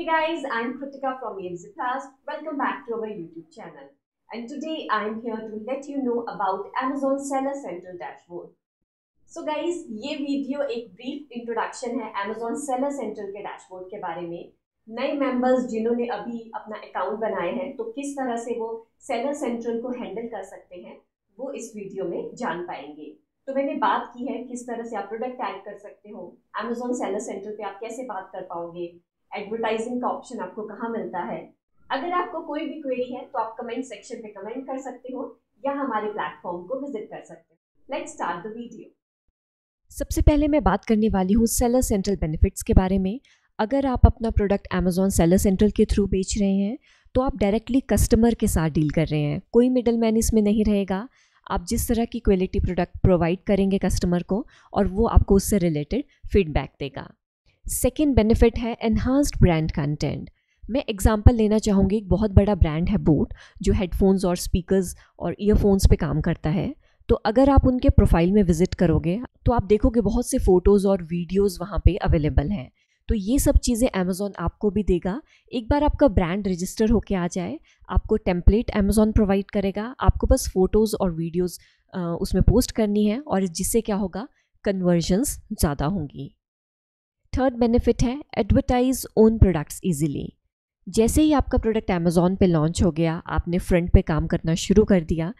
Hey guys, I'm Kritika from AMC Class. Welcome back to our YouTube channel. And today I'm here to let you know about Amazon Seller Central Dashboard. So guys, ये video एक brief introduction है Amazon Seller Central के dashboard के बारे में नए members जिन्होंने अभी अपना अकाउंट बनाए हैं तो किस तरह से वो सेलर सेंट्रल को हैंडल कर सकते हैं वो इस वीडियो में जान पाएंगे तो मैंने बात की है किस तरह से आप प्रोडक्ट ऐड कर सकते हो अमेजोन सेलर सेंटर पे आप कैसे बात कर पाओगे एडवर्टाइजिंग का ऑप्शन आपको कहाँ मिलता है अगर आपको कोई भी क्वेरी है तो आप कमेंट सेक्शन में कमेंट कर सकते हो या हमारे प्लेटफॉर्म को विजिट कर सकते हो लेट्स स्टार्ट द वीडियो सबसे पहले मैं बात करने वाली हूँ सेलर सेंट्रल बेनिफिट्स के बारे में अगर आप अपना प्रोडक्ट अमेजोन सेलर सेंट्रल के थ्रू बेच रहे हैं तो आप डायरेक्टली कस्टमर के साथ डील कर रहे हैं कोई मिडल मैन इसमें नहीं रहेगा आप जिस तरह की क्वालिटी प्रोडक्ट प्रोवाइड करेंगे कस्टमर को और वो आपको उससे रिलेटेड फीडबैक देगा सेकेंड बेनिफिट है एनहांस्ड ब्रांड कंटेंट मैं एग्जांपल लेना चाहूँगी एक बहुत बड़ा ब्रांड है बोट जो हेडफोन्स और स्पीकर्स और ईयरफोन्स पे काम करता है तो अगर आप उनके प्रोफाइल में विज़िट करोगे तो आप देखोगे बहुत से फ़ोटोज़ और वीडियोज़ वहाँ पे अवेलेबल हैं तो ये सब चीज़ें अमेज़ोन आपको भी देगा एक बार आपका ब्रांड रजिस्टर होके आ जाए आपको टेम्पलेट अमेज़ोन प्रोवाइड करेगा आपको बस फ़ोटोज़ और वीडियोज़ उसमें पोस्ट करनी है और जिससे क्या होगा कन्वर्जन्स ज़्यादा होंगी थर्ड बेनिफिट है एडवर्टाइज ओन प्रोडक्ट्स ईजिली जैसे ही आपका प्रोडक्ट अमेज़ॉन पे लॉन्च हो गया आपने फ्रंट पे काम करना शुरू कर दिया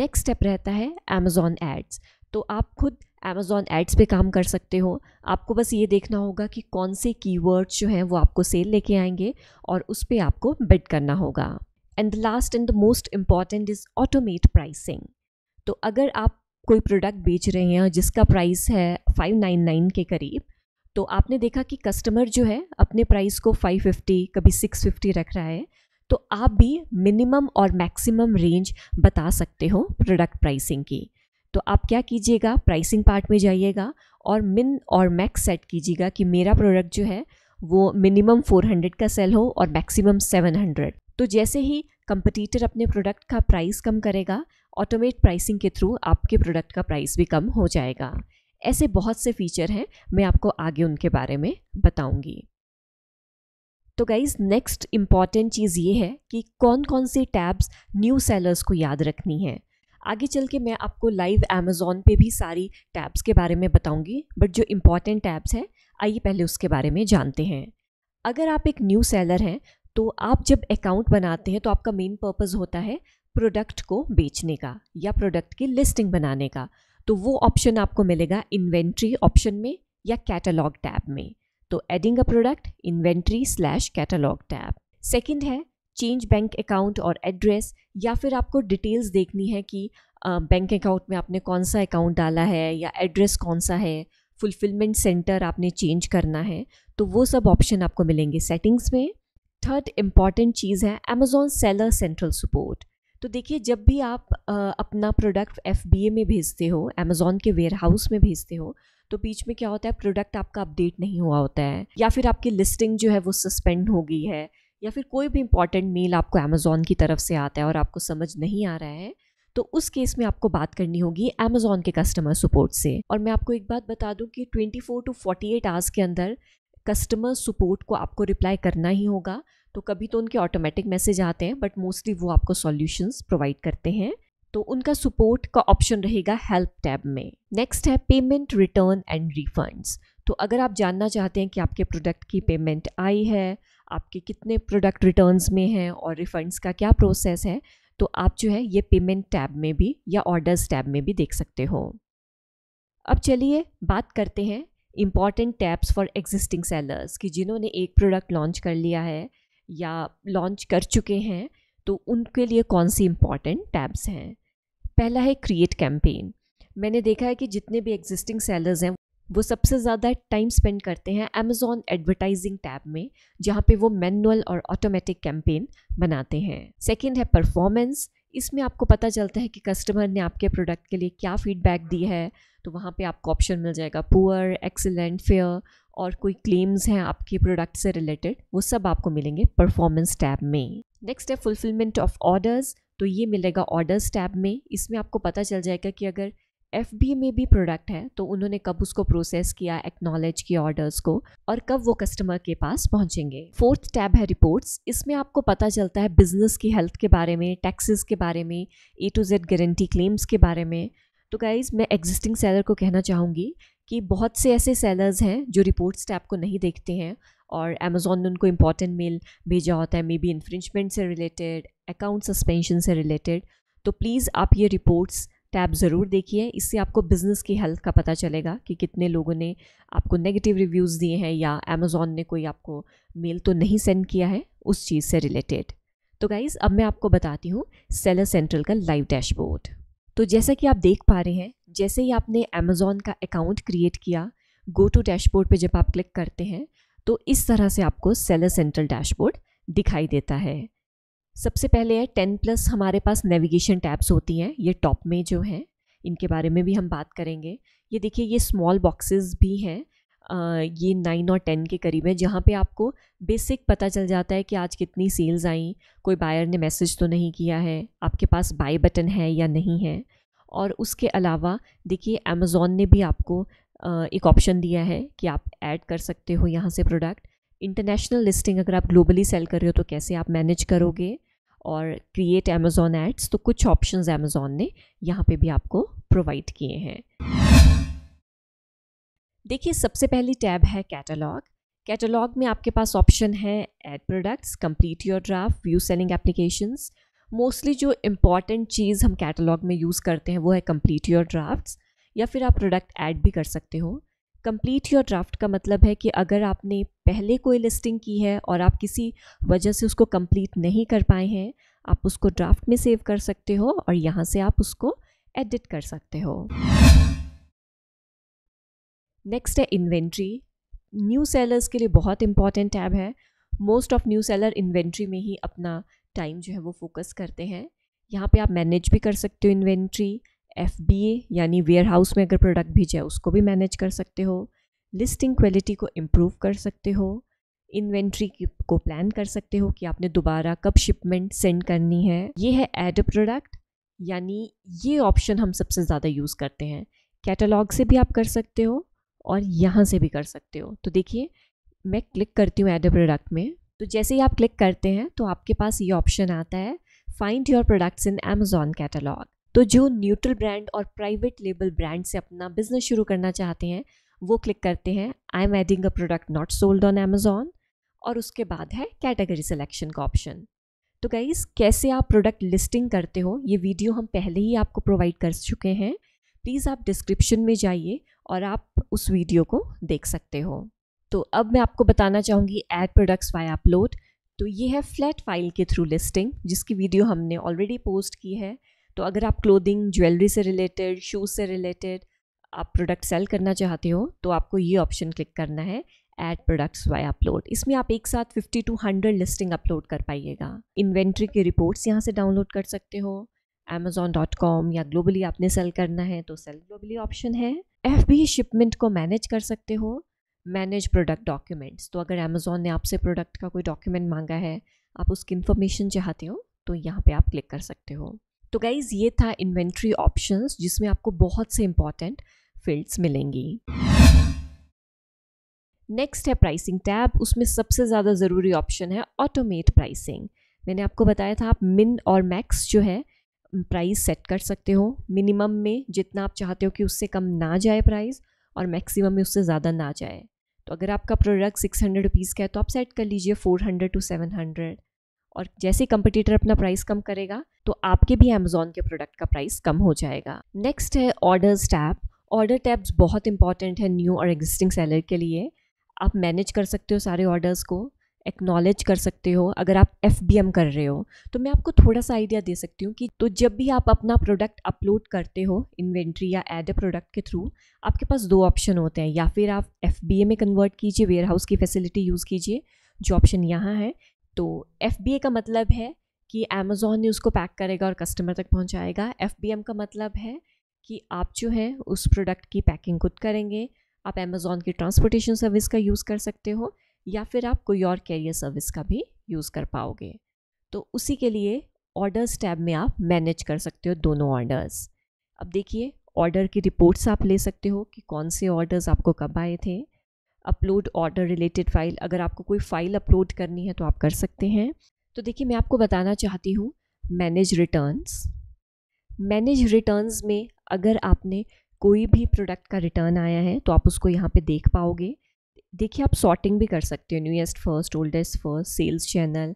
नेक्स्ट स्टेप रहता है अमेजोन एड्स तो आप खुद अमेज़ॉन एड्स पे काम कर सकते हो आपको बस ये देखना होगा कि कौन से कीवर्ड्स जो हैं वो आपको सेल लेके आएंगे और उस पर आपको बिड करना होगा and the last and the most important is automate pricing तो अगर आप कोई प्रोडक्ट बेच रहे हैं जिसका प्राइस है फाइव नाइन नाइन के करीब तो आपने देखा कि कस्टमर जो है अपने प्राइस को 550 कभी 650 रख रहा है तो आप भी मिनिमम और मैक्सिमम रेंज बता सकते हो प्रोडक्ट प्राइसिंग की तो आप क्या कीजिएगा प्राइसिंग पार्ट में जाइएगा और मिन और मैक्स सेट कीजिएगा कि मेरा प्रोडक्ट जो है वो मिनिमम 400 का सेल हो और मैक्सिमम 700 तो जैसे ही कंपटीटर अपने प्रोडक्ट का प्राइस कम करेगा ऑटोमेट प्राइसिंग के थ्रू आपके प्रोडक्ट का प्राइस भी कम हो जाएगा ऐसे बहुत से फीचर हैं मैं आपको आगे उनके बारे में बताऊंगी तो गाइज नेक्स्ट इम्पॉर्टेंट चीज़ ये है कि कौन कौन से टैब्स न्यू सेलर्स को याद रखनी है आगे चल के मैं आपको लाइव अमेज़ोन पे भी सारी टैब्स के बारे में बताऊंगी बट जो इम्पॉर्टेंट टैब्स हैं आइए पहले उसके बारे में जानते हैं अगर आप एक न्यू सेलर हैं तो आप जब अकाउंट बनाते हैं तो आपका मेन पर्पज़ होता है प्रोडक्ट को बेचने का या प्रोडक्ट की लिस्टिंग बनाने का तो वो ऑप्शन आपको मिलेगा इन्वेंट्री ऑप्शन में या कैटलॉग टैब में तो adding a product inventory slash catalogue tab second है चेंज बैंक अकाउंट और एड्रेस या फिर आपको डिटेल्स देखनी है कि बैंक अकाउंट में आपने कौन सा अकाउंट डाला है या एड्रेस कौन सा है फुलफिलमेंट सेंटर आपने चेंज करना है तो वो सब ऑप्शन आपको मिलेंगे सेटिंग्स में थर्ड इम्पॉर्टेंट चीज़ है अमेजोन सेलर सेंट्रल सपोर्ट तो देखिए जब भी आप आ, अपना प्रोडक्ट एफ में भेजते हो अमेज़ोन के वेयर हाउस में भेजते हो तो बीच में क्या होता है प्रोडक्ट आपका अपडेट नहीं हुआ होता है या फिर आपकी लिस्टिंग जो है वो सस्पेंड हो गई है या फिर कोई भी इंपॉर्टेंट मेल आपको अमेज़ोन की तरफ से आता है और आपको समझ नहीं आ रहा है तो उस केस में आपको बात करनी होगी अमेज़ोन के कस्टमर सपोर्ट से और मैं आपको एक बात बता दूं कि 24 टू 48 आवर्स के अंदर कस्टमर सपोर्ट को आपको रिप्लाई करना ही होगा तो कभी तो उनके ऑटोमेटिक मैसेज आते हैं बट मोस्टली वो आपको सॉल्यूशंस प्रोवाइड करते हैं तो उनका सपोर्ट का ऑप्शन रहेगा हेल्प टैब में नेक्स्ट है पेमेंट रिटर्न एंड रिफंड्स तो अगर आप जानना चाहते हैं कि आपके प्रोडक्ट की पेमेंट आई है आपके कितने प्रोडक्ट रिटर्न्स में हैं और रिफंड्स का क्या प्रोसेस है तो आप जो है ये पेमेंट टैब में भी या ऑर्डर्स टैब में भी देख सकते हो अब चलिए बात करते हैं important tabs for existing sellers कि जिन्होंने एक प्रोडक्ट लॉन्च कर लिया है या लॉन्च कर चुके हैं तो उनके लिए कौन सी इम्पॉर्टेंट टैब्स हैं पहला है क्रिएट कैंपेन मैंने देखा है कि जितने भी एग्जिस्टिंग सेलर्स हैं वो सबसे ज़्यादा टाइम स्पेंड करते हैं अमेज़ॉन एडवर्टाइजिंग टैब में जहाँ पे वो मैनुअल और ऑटोमेटिक कैंपेन बनाते हैं सेकंड है परफॉर्मेंस इसमें आपको पता चलता है कि कस्टमर ने आपके प्रोडक्ट के लिए क्या फीडबैक दी है तो वहाँ पे आपको ऑप्शन मिल जाएगा पुअर एक्सेलेंट फेयर और कोई क्लेम्स हैं आपके प्रोडक्ट से रिलेटेड वो सब आपको मिलेंगे परफॉर्मेंस टैब में नेक्स्ट है फुलफिलमेंट ऑफ ऑर्डर्स तो ये मिलेगा ऑर्डर्स टैब में इसमें आपको पता चल जाएगा कि अगर एफ में भी प्रोडक्ट है तो उन्होंने कब उसको प्रोसेस किया एक्नॉलेज किया ऑर्डर्स को और कब वो कस्टमर के पास पहुंचेंगे फोर्थ टैब है रिपोर्ट्स इसमें आपको पता चलता है बिजनेस की हेल्थ के बारे में टैक्सेस के बारे में A to Z guarantee claims के बारे में तो गाइज़ मैं एग्जिस्टिंग सेलर को कहना चाहूँगी कि बहुत से ऐसे सेलर्स हैं जो रिपोर्ट्स टैब को नहीं देखते हैं और अमेज़ोन ने उनको इम्पॉर्टेंट मेल भेजा होता है मे बी इन्फ्रिंचमेंट से रिलेटेड अकाउंट सस्पेंशन से रिलेटेड तो प्लीज़ आप ये रिपोर्ट्स टैब ज़रूर देखिए इससे आपको बिज़नेस की हेल्थ का पता चलेगा कि कितने लोगों ने आपको नेगेटिव रिव्यूज़ दिए हैं या अमेज़ोन ने कोई आपको मेल तो नहीं सेंड किया है उस चीज़ से रिलेटेड तो गाइज़ अब मैं आपको बताती हूँ सेलर सेंट्रल का लाइव डैशबोर्ड तो जैसा कि आप देख पा रहे हैं जैसे ही आपने अमेज़ोन का अकाउंट क्रिएट किया गो टू डैशबोर्ड पे जब आप क्लिक करते हैं तो इस तरह से आपको सेलर सेंट्रल डैशबोर्ड दिखाई देता है सबसे पहले है टेन प्लस हमारे पास नेविगेशन टैब्स होती हैं ये टॉप में जो हैं इनके बारे में भी हम बात करेंगे ये देखिए ये स्मॉल बॉक्सेस भी हैं ये नाइन और टेन के करीब है जहाँ पे आपको बेसिक पता चल जाता है कि आज कितनी सेल्स आई कोई बायर ने मैसेज तो नहीं किया है आपके पास बाय बटन है या नहीं है और उसके अलावा देखिए अमेज़ोन ने भी आपको एक ऑप्शन दिया है कि आप ऐड कर सकते हो यहाँ से प्रोडक्ट इंटरनेशनल लिस्टिंग अगर आप ग्लोबली सेल कर रहे हो तो कैसे आप मैनेज करोगे और क्रिएट अमेज़ोन एड्स तो कुछ ऑप्शंस अमेज़ोन ने यहाँ पे भी आपको प्रोवाइड किए हैं देखिए सबसे पहली टैब है कैटलॉग कैटलॉग में आपके पास ऑप्शन है add products complete your draft view selling applications mostly जो इम्पॉर्टेंट चीज़ हम कैटलॉग में यूज़ करते हैं वो है कंप्लीट योर ड्राफ्ट्स या फिर आप प्रोडक्ट ऐड भी कर सकते हो कंप्लीट योर ड्राफ्ट का मतलब है कि अगर आपने पहले कोई लिस्टिंग की है और आप किसी वजह से उसको कंप्लीट नहीं कर पाए हैं आप उसको ड्राफ्ट में सेव कर सकते हो और यहाँ से आप उसको एडिट कर सकते हो नेक्स्ट है इन्वेंट्री न्यू सेलर्स के लिए बहुत इंपॉर्टेंट टैब है most of new seller inventory में ही अपना टाइम जो है वो फोकस करते हैं यहाँ पे आप मैनेज भी कर सकते हो इन्वेंट्री एफ यानी वेयर हाउस में अगर प्रोडक्ट भेजा है उसको भी मैनेज कर सकते हो लिस्टिंग क्वालिटी को इम्प्रूव कर सकते हो इन्वेंट्री को प्लान कर सकते हो कि आपने दोबारा कब शिपमेंट सेंड करनी है ये है एड प्रोडक्ट यानी ये ऑप्शन हम सबसे ज़्यादा यूज़ करते हैं कैटलॉग से भी आप कर सकते हो और यहाँ से भी कर सकते हो तो देखिए मैं क्लिक करती हूँ एड ए प्रोडक्ट में तो जैसे ही आप क्लिक करते हैं तो आपके पास ये ऑप्शन आता है find your products in Amazon catalogue तो जो न्यूट्रल ब्रांड और प्राइवेट लेबल ब्रांड से अपना बिजनेस शुरू करना चाहते हैं वो क्लिक करते हैं I am adding a product not sold on Amazon और उसके बाद है कैटेगरी सिलेक्शन का ऑप्शन तो गाइज कैसे आप प्रोडक्ट लिस्टिंग करते हो ये वीडियो हम पहले ही आपको प्रोवाइड कर चुके हैं प्लीज़ आप डिस्क्रिप्शन में जाइए और आप उस वीडियो को देख सकते हो तो अब मैं आपको बताना चाहूँगी एड प्रोडक्ट्स वाई अपलोड तो ये है फ्लैट फाइल के थ्रू लिस्टिंग जिसकी वीडियो हमने ऑलरेडी पोस्ट की है तो अगर आप क्लोथिंग ज्वेलरी से रिलेटेड शूज़ से रिलेटेड आप प्रोडक्ट सेल करना चाहते हो तो आपको ये ऑप्शन क्लिक करना है एड प्रोडक्ट्स वाई अपलोड इसमें आप एक साथ 50 टू 100 लिस्टिंग अपलोड कर पाइएगा इन्वेंट्री की रिपोर्ट्स यहाँ से डाउनलोड कर सकते हो अमेज़ोन डॉट कॉम या ग्लोबली आपने सेल करना है तो सेल ग्लोबली ऑप्शन है एफ बी शिपमेंट को मैनेज कर सकते हो मैनेज प्रोडक्ट डॉक्यूमेंट्स तो अगर अमेज़ोन ने आपसे प्रोडक्ट का कोई डॉक्यूमेंट मांगा है आप उसकी इन्फॉर्मेशन चाहते हो तो यहाँ पे आप क्लिक कर सकते हो तो गाइज़ ये था इन्वेंट्री ऑप्शंस जिसमें आपको बहुत से इम्पॉर्टेंट फील्ड्स मिलेंगी नेक्स्ट है प्राइसिंग टैब उसमें सबसे ज़्यादा ज़रूरी ऑप्शन है ऑटोमेट प्राइसिंग मैंने आपको बताया था आप मिन और मैक्स जो है प्राइस सेट कर सकते हो मिनिमम में जितना आप चाहते हो कि उससे कम ना जाए प्राइस और मैक्सिमम में उससे ज़्यादा ना जाए तो अगर आपका प्रोडक्ट सिक्स हंड्रेड रुपीज़ का है तो आप सेट कर लीजिए four hundred to seven hundred और जैसे कंपटीटर अपना प्राइस कम करेगा तो आपके भी अमेजोन के प्रोडक्ट का प्राइस कम हो जाएगा नेक्स्ट है ऑर्डर्स टैप ऑर्डर टैब्स बहुत इंपॉर्टेंट है न्यू और एग्जिस्टिंग सेलर के लिए आप मैनेज कर सकते हो सारे ऑर्डर्स को एक्नॉलेज कर सकते हो अगर आप एफ कर रहे हो तो मैं आपको थोड़ा सा आइडिया दे सकती हूँ कि तो जब भी आप अपना प्रोडक्ट अपलोड करते हो इन्वेंट्री या एड ए प्रोडक्ट के थ्रू आपके पास दो ऑप्शन होते हैं या फिर आप एफ में कन्वर्ट कीजिए वेयर हाउस की फैसिलिटी यूज़ कीजिए जो ऑप्शन यहाँ है तो एफ का मतलब है कि अमेज़ोन ने उसको पैक करेगा और कस्टमर तक पहुँचाएगा एफ का मतलब है कि आप जो है उस प्रोडक्ट की पैकिंग खुद करेंगे आप अमेज़ोन की ट्रांसपोर्टेशन सर्विस का यूज़ कर सकते हो या फिर आप कोई और कैरियर सर्विस का भी यूज़ कर पाओगे तो उसी के लिए ऑर्डर्स टैब में आप मैनेज कर सकते हो दोनों ऑर्डर्स अब देखिए ऑर्डर की रिपोर्ट्स आप ले सकते हो कि कौन से ऑर्डर्स आपको कब आए थे अपलोड ऑर्डर रिलेटेड फ़ाइल अगर आपको कोई फ़ाइल अपलोड करनी है तो आप कर सकते हैं तो देखिए मैं आपको बताना चाहती हूँ मैनेज रिटर्न्स मैनेज रिटर्न्स में अगर आपने कोई भी प्रोडक्ट का रिटर्न आया है तो आप उसको यहाँ पे देख पाओगे देखिए आप सॉर्टिंग भी कर सकते हो newest first oldest first sales channel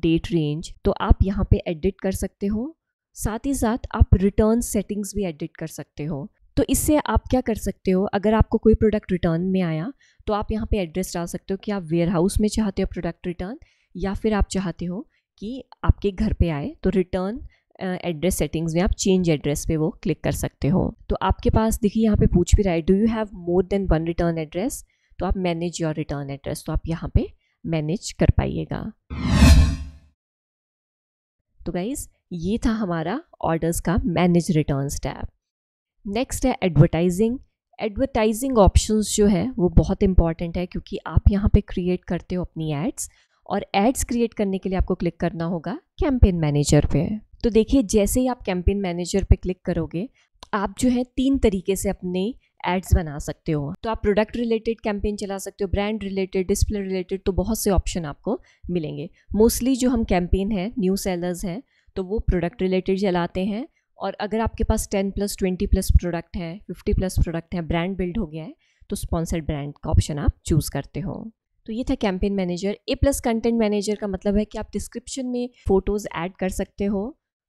date range तो आप यहाँ पे एडिट कर सकते हो साथ ही साथ आप रिटर्न सेटिंग्स भी एडिट कर सकते हो तो इससे आप क्या कर सकते हो अगर आपको कोई प्रोडक्ट रिटर्न में आया तो आप यहाँ पे एड्रेस डाल सकते हो कि आप वेयर हाउस में चाहते हो प्रोडक्ट रिटर्न या फिर आप चाहते हो कि आपके घर पे आए तो रिटर्न एड्रेस सेटिंग्स में आप चेंज एड्रेस पे वो क्लिक कर सकते हो तो आपके पास देखिए यहाँ पे पूछ भी रहा है do you have more than one return address तो आप मैनेज योर रिटर्न एड्रेस तो आप यहाँ पे मैनेज कर पाइएगा तो गाइज़ ये था हमारा ऑर्डर्स का मैनेज रिटर्न टैब नेक्स्ट है एडवर्टाइजिंग एडवर्टाइजिंग ऑप्शंस जो है वो बहुत इंपॉर्टेंट है क्योंकि आप यहाँ पे क्रिएट करते हो अपनी एड्स और एड्स क्रिएट करने के लिए आपको क्लिक करना होगा कैंपेन मैनेजर पे तो देखिए जैसे ही आप कैंपेन मैनेजर पे क्लिक करोगे आप जो है तीन तरीके से अपने एड्स बना सकते हो तो आप प्रोडक्ट रिलेटेड कैंपेन चला सकते हो ब्रांड रिलेटेड डिस्प्ले रिलेटेड तो बहुत से ऑप्शन आपको मिलेंगे मोस्टली जो हम कैंपेन हैं न्यू सेलर्स हैं तो वो प्रोडक्ट रिलेटेड चलाते हैं और अगर आपके पास ten plus twenty plus product है फिफ्टी प्लस प्रोडक्ट है ब्रांड बिल्ड हो गया है तो स्पॉन्सर्ड ब्रांड का ऑप्शन आप चूज़ करते हो तो ये था campaign manager A plus content manager का मतलब है कि आप डिस्क्रिप्शन में फ़ोटोज़ ऐड कर सकते हो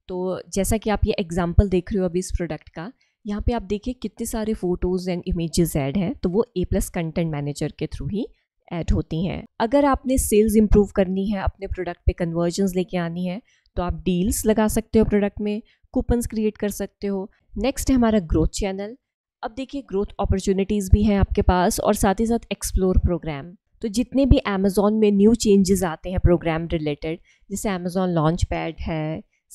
तो जैसा कि आप ये एग्जाम्पल देख रहे हो अभी इस प्रोडक्ट का यहाँ पे आप देखिए कितने सारे फ़ोटोज़ एंड इमेजेस ऐड हैं तो वो ए प्लस कंटेंट मैनेजर के थ्रू ही ऐड होती हैं अगर आपने सेल्स इम्प्रूव करनी है अपने प्रोडक्ट पे कन्वर्जन लेके आनी है तो आप डील्स लगा सकते हो प्रोडक्ट में कूपन्स क्रिएट कर सकते हो नेक्स्ट है हमारा ग्रोथ चैनल अब देखिए ग्रोथ अपॉर्चुनिटीज़ भी हैं आपके पास और साथ ही साथ एक्सप्लोर प्रोग्राम तो जितने भी अमेज़ोन में न्यू चेंजेस आते हैं प्रोग्राम रिलेटेड जैसे अमेज़ोन लॉन्च पैड है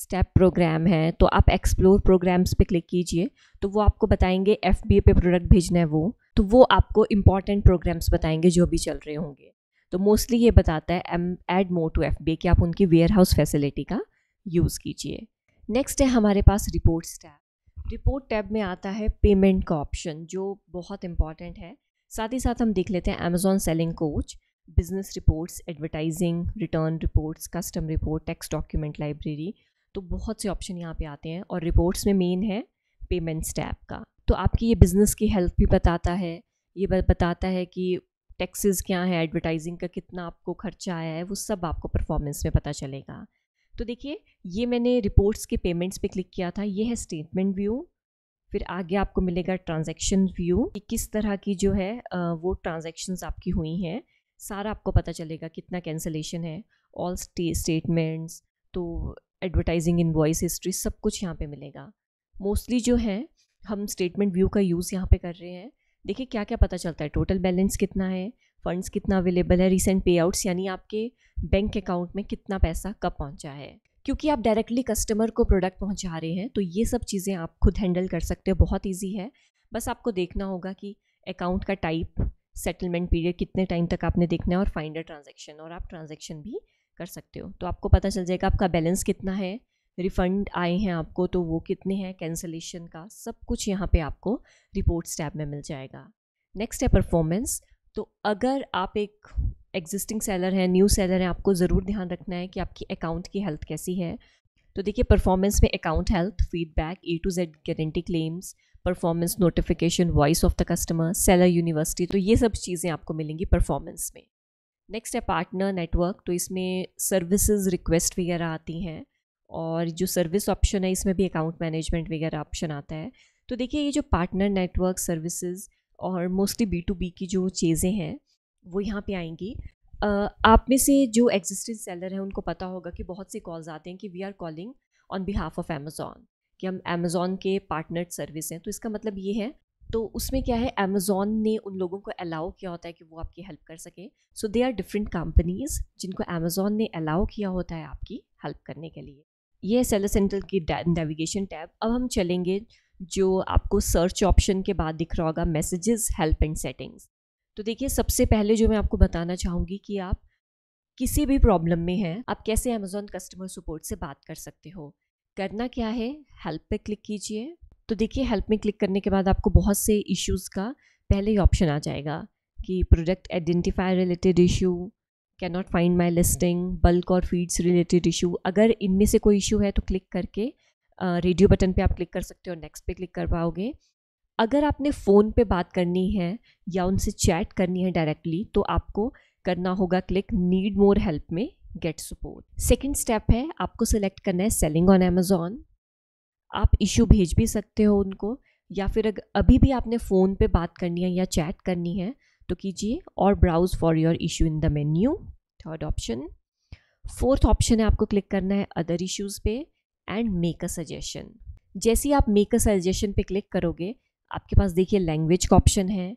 स्टेप प्रोग्राम है तो आप एक्सप्लोर प्रोग्राम्स पे क्लिक कीजिए तो वो आपको बताएंगे एफ पे प्रोडक्ट भेजना है वो तो वो आपको इंपॉर्टेंट प्रोग्राम्स बताएंगे जो भी चल रहे होंगे तो मोस्टली ये बताता है M add more to F कि आप उनकी वेयर हाउस फैसिलिटी का यूज़ कीजिए नेक्स्ट है हमारे पास रिपोर्ट्स टैब रिपोर्ट टैब में आता है पेमेंट का ऑप्शन जो बहुत इंपॉर्टेंट है साथ ही साथ हम देख लेते हैं Amazon selling coach business reports advertising return reports custom report tax document library तो बहुत से ऑप्शन यहाँ पे आते हैं और रिपोर्ट्स में मेन है पेमेंट्स टैब का तो आपकी ये बिज़नेस की हेल्थ भी बताता है ये बताता है कि टैक्सेस क्या है एडवर्टाइजिंग का कितना आपको खर्चा आया है वो सब आपको परफॉर्मेंस में पता चलेगा तो देखिए ये मैंने रिपोर्ट्स के पेमेंट्स पे क्लिक किया था ये है स्टेटमेंट व्यू फिर आगे आपको मिलेगा ट्रांजेक्शन व्यू कि किस तरह की जो है वो ट्रांजैक्शंस आपकी हुई हैं सारा आपको पता चलेगा कितना कैंसलेशन है ऑल स्टेटमेंट्स तो एडवर्टाइजिंग वॉइस हिस्ट्री सब कुछ यहाँ पे मिलेगा मोस्टली जो है हम स्टेटमेंट व्यू का यूज़ यहाँ पे कर रहे हैं देखिए क्या क्या पता चलता है टोटल बैलेंस कितना है फंड्स कितना अवेलेबल है रिसेंट पे यानी आपके बैंक अकाउंट में कितना पैसा कब पहुँचा है क्योंकि आप डायरेक्टली कस्टमर को प्रोडक्ट पहुँचा रहे हैं तो ये सब चीज़ें आप खुद हैंडल कर सकते हो बहुत ईजी है बस आपको देखना होगा कि अकाउंट का टाइप सेटलमेंट पीरियड कितने टाइम तक आपने देखना है और फाइंडर ट्रांजेक्शन और आप ट्रांजेक्शन भी कर सकते हो तो आपको पता चल जाएगा आपका बैलेंस कितना है रिफ़ंड आए हैं आपको तो वो कितने हैं कैंसलेशन का सब कुछ यहाँ पे आपको रिपोर्ट्स टैब में मिल जाएगा नेक्स्ट है परफॉर्मेंस तो अगर आप एक एग्जिस्टिंग सेलर हैं न्यू सेलर हैं आपको ज़रूर ध्यान रखना है कि आपकी अकाउंट की हेल्थ कैसी है तो देखिए परफॉर्मेंस में account health feedback A to Z guarantee claims performance notification voice of the customer seller university तो ये सब चीज़ें आपको मिलेंगी परफॉर्मेंस में नेक्स्ट है पार्टनर नेटवर्क तो इसमें सर्विसेज रिक्वेस्ट वगैरह आती हैं और जो सर्विस ऑप्शन है इसमें भी अकाउंट मैनेजमेंट वगैरह ऑप्शन आता है तो देखिए ये जो पार्टनर नेटवर्क सर्विसेज और मोस्टली बी टू बी की जो चीज़ें हैं वो यहाँ पे आएंगी आप में से जो एग्जिस्टिंग सेलर हैं उनको पता होगा कि बहुत से कॉल्स आते हैं कि we are calling on behalf of Amazon कि हम अमेज़ोन के पार्टनर सर्विस हैं तो इसका मतलब ये है तो उसमें क्या है अमेज़ोन ने उन लोगों को अलाउ किया होता है कि वो आपकी हेल्प कर सके so they are different companies जिनको अमेज़ोन ने अलाउ किया होता है आपकी हेल्प करने के लिए ये सेलर सेंट्रल की नेविगेशन टैब अब हम चलेंगे जो आपको सर्च ऑप्शन के बाद दिख रहा होगा मैसेजेस हेल्प एंड सेटिंग्स तो देखिए सबसे पहले जो मैं आपको बताना चाहूँगी कि आप किसी भी प्रॉब्लम में हैं आप कैसे अमेज़ोन कस्टमर सपोर्ट से बात कर सकते हो करना क्या है हेल्प पे क्लिक कीजिए तो देखिए हेल्प में क्लिक करने के बाद आपको बहुत से इश्यूज़ का पहले ही ऑप्शन आ जाएगा कि product identify related issue cannot find my listing bulk और फीड्स रिलेटेड इशू अगर इनमें से कोई इशू है तो क्लिक करके रेडियो uh, बटन पे आप क्लिक कर सकते हो और नेक्स्ट पे क्लिक कर पाओगे अगर आपने फ़ोन पे बात करनी है या उनसे चैट करनी है डायरेक्टली तो आपको करना होगा क्लिक नीड मोर हेल्प में गेट सपोर्ट सेकेंड स्टेप है आपको सिलेक्ट करना है सेलिंग ऑन अमेजॉन आप इशू भेज भी सकते हो उनको या फिर अगर अभी भी आपने फ़ोन पे बात करनी है या चैट करनी है तो कीजिए और browse for your issue in the menu third option fourth option है आपको क्लिक करना है अदर इश्यूज़ पे एंड मेक अ सजेशन जैसे ही आप मेक अ सजेशन पे क्लिक करोगे आपके पास देखिए लैंग्वेज का ऑप्शन है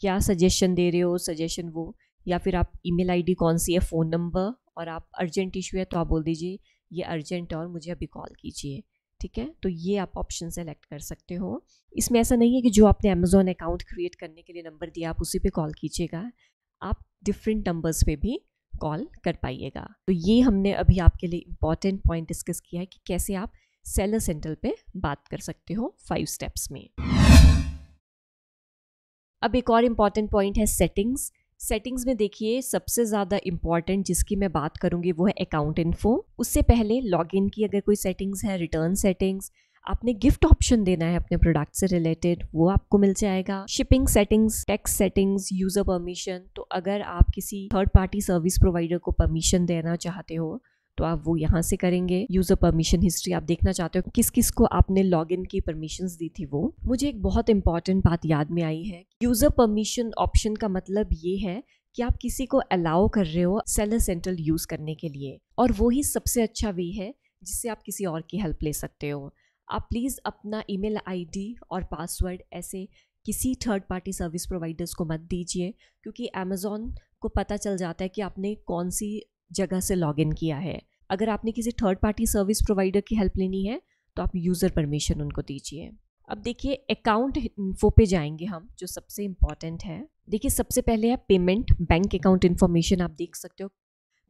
क्या सजेशन दे रहे हो सजेशन वो या फिर आप ईमेल आईडी कौन सी है फ़ोन नंबर और आप अर्जेंट इशू है तो आप बोल दीजिए ये अर्जेंट और मुझे अभी कॉल कीजिए ठीक है तो ये आप ऑप्शन सेलेक्ट कर सकते हो इसमें ऐसा नहीं है कि जो आपने अमेजोन अकाउंट क्रिएट करने के लिए नंबर दिया आप उसी पे कॉल कीजिएगा आप डिफरेंट नंबर्स पे भी कॉल कर पाइएगा तो ये हमने अभी आपके लिए इम्पॉर्टेंट पॉइंट डिस्कस किया है कि कैसे आप सेलर सेंटर पे बात कर सकते हो फाइव स्टेप्स में अब एक और इम्पॉर्टेंट पॉइंट है सेटिंग्स सेटिंग्स में देखिए सबसे ज़्यादा इम्पॉर्टेंट जिसकी मैं बात करूँगी वो है अकाउंट इन्फो उससे पहले लॉगिन की अगर कोई सेटिंग्स है रिटर्न सेटिंग्स आपने गिफ्ट ऑप्शन देना है अपने प्रोडक्ट से रिलेटेड वो आपको मिल जाएगा shipping settings tax settings user permission तो अगर आप किसी थर्ड पार्टी सर्विस प्रोवाइडर को परमिशन देना चाहते हो तो आप वो यहाँ से करेंगे यूज़र परमिशन हिस्ट्री आप देखना चाहते हो किस किस को आपने लॉग इन की परमिशन दी थी वो मुझे एक बहुत इंपॉर्टेंट बात याद में आई है यूज़र परमिशन ऑप्शन का मतलब ये है कि आप किसी को अलाउ कर रहे हो सेलर सेंट्रल यूज़ करने के लिए और वो ही सबसे अच्छा वे है जिससे आप किसी और की हेल्प ले सकते हो आप प्लीज़ अपना ईमेल आईडी और पासवर्ड ऐसे किसी थर्ड पार्टी सर्विस प्रोवाइडर्स को मत दीजिए क्योंकि अमेज़ोन को पता चल जाता है कि आपने कौन सी जगह से लॉग इन किया है अगर आपने किसी थर्ड पार्टी सर्विस प्रोवाइडर की हेल्प लेनी है तो आप यूज़र परमिशन उनको दीजिए अब देखिए अकाउंट इन्फो पे जाएंगे हम जो सबसे इम्पॉर्टेंट है देखिए सबसे पहले है पेमेंट बैंक अकाउंट इन्फॉर्मेशन आप देख सकते हो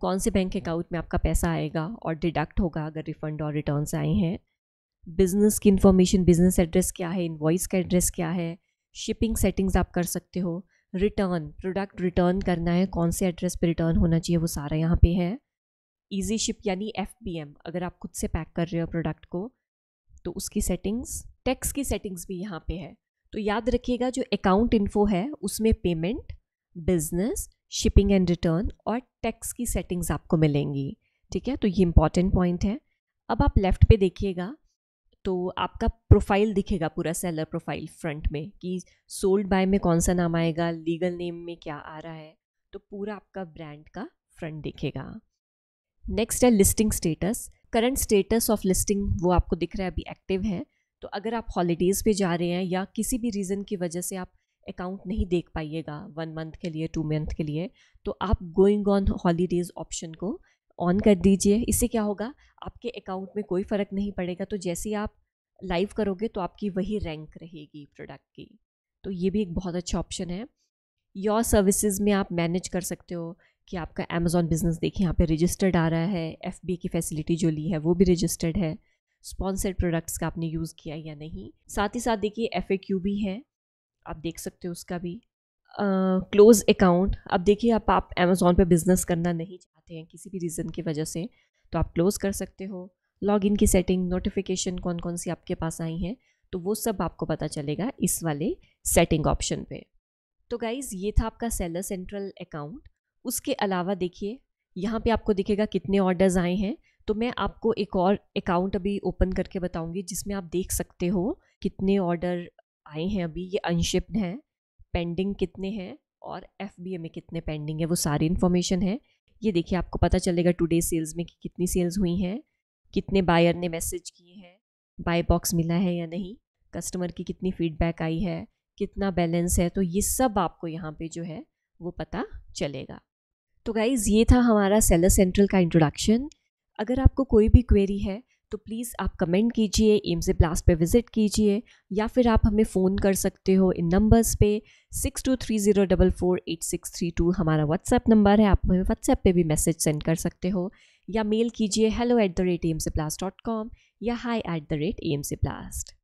कौन से बैंक अकाउंट में आपका पैसा आएगा और डिडक्ट होगा अगर रिफंड और रिटर्न्स आए हैं बिजनेस की इन्फॉर्मेशन बिजनेस एड्रेस क्या है इन्वॉइस का एड्रेस क्या है शिपिंग सेटिंग्स आप कर सकते हो रिटर्न प्रोडक्ट रिटर्न करना है कौन से एड्रेस पे रिटर्न होना चाहिए वो सारा यहाँ पे है ईजी शिप यानी एफ एम अगर आप खुद से पैक कर रहे हो प्रोडक्ट को तो उसकी सेटिंग्स टैक्स की सेटिंग्स भी यहाँ पे है तो याद रखिएगा जो अकाउंट इन्फो है उसमें payment business shipping and return और टैक्स की सेटिंग्स आपको मिलेंगी ठीक है तो ये इंपॉर्टेंट पॉइंट है अब आप लेफ़्ट पे देखिएगा तो आपका प्रोफाइल दिखेगा पूरा सेलर प्रोफाइल फ्रंट में कि सोल्ड बाय में कौन सा नाम आएगा लीगल नेम में क्या आ रहा है तो पूरा आपका ब्रांड का फ्रंट दिखेगा नेक्स्ट है listing status current status of listing वो आपको दिख रहा है अभी एक्टिव है तो अगर आप हॉलीडेज़ पे जा रहे हैं या किसी भी रीज़न की वजह से आप अकाउंट नहीं देख पाइएगा वन मंथ के लिए टू मंथ के लिए तो आप गोइंग ऑन हॉलीडेज़ ऑप्शन को ऑन कर दीजिए इससे क्या होगा आपके अकाउंट में कोई फ़र्क नहीं पड़ेगा तो जैसे आप लाइव करोगे तो आपकी वही रैंक रहेगी प्रोडक्ट की तो ये भी एक बहुत अच्छा ऑप्शन है योर सर्विसेज में आप मैनेज कर सकते हो कि आपका अमेज़ॉन बिज़नेस देखिए यहाँ पे रजिस्टर्ड आ रहा है एफ की फैसिलिटी जो ली है वो भी रजिस्टर्ड है स्पॉन्सर्ड प्रोडक्ट्स का आपने यूज़ किया या नहीं साथ ही साथ देखिए एफ भी है आप देख सकते हो उसका भी क्लोज अकाउंट अब देखिए आप आप अमेज़ोन पे बिज़नेस करना नहीं चाहते हैं किसी भी रीज़न की वजह से तो आप क्लोज़ कर सकते हो लॉगिन की सेटिंग नोटिफिकेशन कौन कौन सी आपके पास आई हैं तो वो सब आपको पता चलेगा इस वाले सेटिंग ऑप्शन पे तो गाइज़ ये था आपका सेलर सेंट्रल अकाउंट उसके अलावा देखिए यहाँ पे आपको दिखेगा कितने ऑर्डर्स आए हैं तो मैं आपको एक और अकाउंट अभी ओपन करके बताऊँगी जिसमें आप देख सकते हो कितने ऑर्डर आए हैं अभी ये अनशिप्ड हैं पेंडिंग कितने हैं और एफ में कितने पेंडिंग है वो सारी इन्फॉर्मेशन है ये देखिए आपको पता चलेगा टुडे सेल्स में कि कितनी सेल्स हुई हैं कितने बायर ने मैसेज किए हैं बाय बॉक्स मिला है या नहीं कस्टमर की कितनी फीडबैक आई है कितना बैलेंस है तो ये सब आपको यहाँ पे जो है वो पता चलेगा तो गाइज़ ये था हमारा सेलर सेंट्रल का इंट्रोडक्शन अगर आपको कोई भी क्वेरी है तो प्लीज़ आप कमेंट कीजिए एम से ब्लास्ट पे विज़िट कीजिए या फिर आप हमें फ़ोन कर सकते हो इन नंबर्स पे six two three zero double four eight six three two हमारा व्हाट्सएप नंबर है आप हमें व्हाट्सएप पे भी मैसेज सेंड कर सकते हो या मेल कीजिए hello at the rate M से ब्लास्ट डॉट कॉम या hi at the rate M से ब्लास्ट